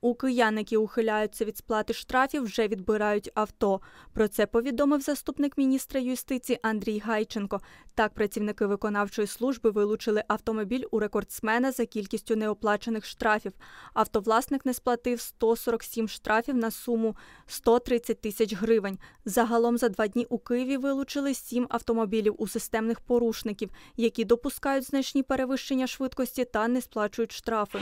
У киян, які ухиляються від сплати штрафів, вже відбирають авто. Про це повідомив заступник міністра юстиції Андрій Гайченко. Так, працівники виконавчої служби вилучили автомобіль у рекордсмена за кількістю неоплачених штрафів. Автовласник не сплатив 147 штрафів на суму 130 тисяч гривень. Загалом за два дні у Києві вилучили сім автомобілів у системних порушників, які допускають значні перевищення швидкості та не сплачують штрафи.